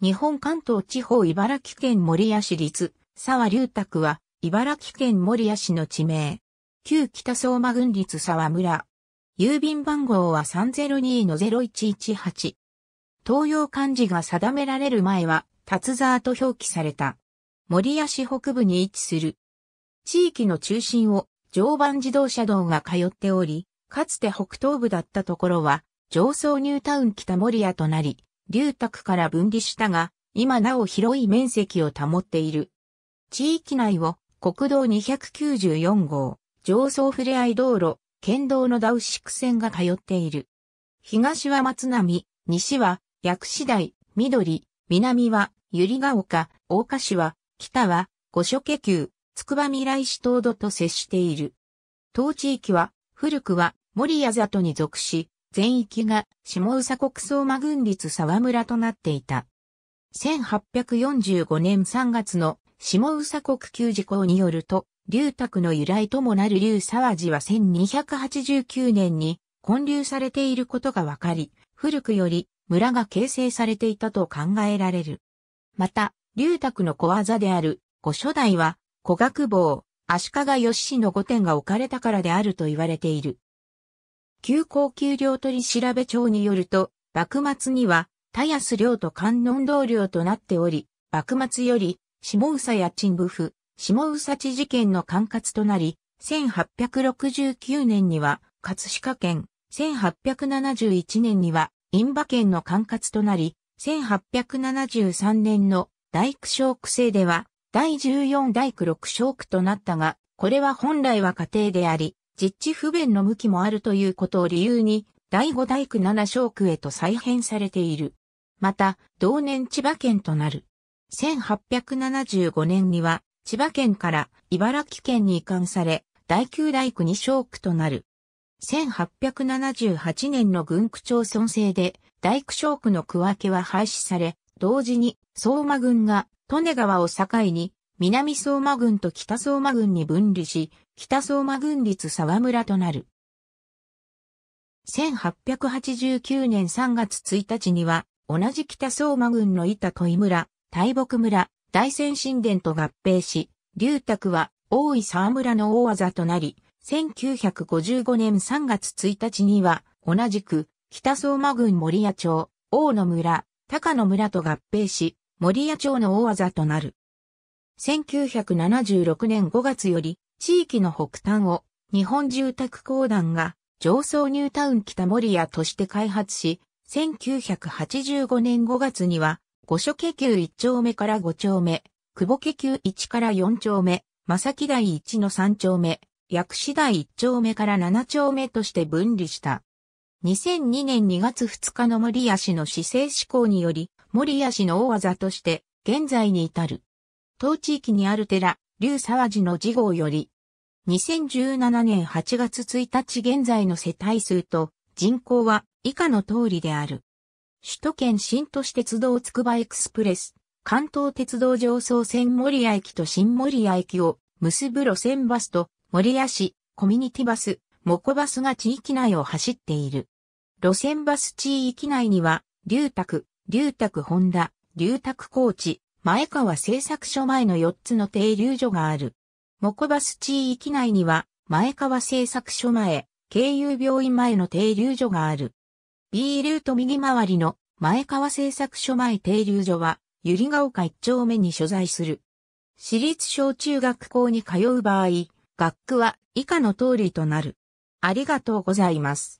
日本関東地方茨城県守谷市立、沢龍拓は、茨城県守谷市の地名。旧北相馬郡立沢村。郵便番号は302-0118。東洋漢字が定められる前は、達沢と表記された。守谷市北部に位置する。地域の中心を常磐自動車道が通っており、かつて北東部だったところは、上層ニュータウン北守谷となり、流卓から分離したが、今なお広い面積を保っている。地域内を国道294号、上層ふれあい道路、県道のダウシク線が通っている。東は松並、西は薬師台、緑、南は百合ヶ丘、大岡市は、北は五所家丘、筑波未来市東々と接している。当地域は、古くは森谷里に属し、全域が下宇佐国相馬郡立沢村となっていた。1845年3月の下宇佐国旧事項によると、龍卓の由来ともなる龍沢寺は1289年に建立されていることがわかり、古くより村が形成されていたと考えられる。また、龍卓の小技である五初代は、古学坊、足利義氏の御殿が置かれたからであると言われている。旧高級領取調べ帳によると、幕末には、田安領と観音同領となっており、幕末より、下佐や陳部府、下佐知事件の管轄となり、1869年には、葛飾県、1871年には、印馬県の管轄となり、1873年の大工小区制では、第14大工6小区となったが、これは本来は家庭であり、実地不便の向きもあるということを理由に、第五大区七小区へと再編されている。また、同年千葉県となる。1875年には、千葉県から茨城県に移管され、第九大区二小区となる。1878年の軍区町村制で、大区小区の区分けは廃止され、同時に相馬郡が利根川を境に南相馬郡と北相馬郡に分離し、北相馬郡立沢村となる。1889年3月1日には、同じ北相馬郡の板戸井村、大木村、大仙神殿と合併し、龍卓は大井沢村の大技となり、1955年3月1日には、同じく北相馬郡森谷町、大野村、高野村と合併し、森谷町の大技となる。1976年5月より、地域の北端を日本住宅公団が上層ニュータウン北森屋として開発し、1985年5月には五所家級1丁目から5丁目、久保家級1から4丁目、正木台1の3丁目、薬師台1丁目から7丁目として分離した。2002年2月2日の森谷氏の市政施行により、森谷氏の大技として、現在に至る。当地域にある寺、竜沢寺の次号より、2017年8月1日現在の世帯数と人口は以下の通りである。首都圏新都市鉄道つくばエクスプレス、関東鉄道上層線守谷駅と新守谷駅を結ぶ路線バスと守谷市、コミュニティバス、モコバスが地域内を走っている。路線バス地域内には、龍卓、龍卓ホンダ、龍卓高知、前川製作所前の4つの停留所がある。モコバス地域内には、前川製作所前、経由病院前の停留所がある。B ルート右回りの前川製作所前停留所は、ゆりが丘1丁目に所在する。私立小中学校に通う場合、学区は以下の通りとなる。ありがとうございます。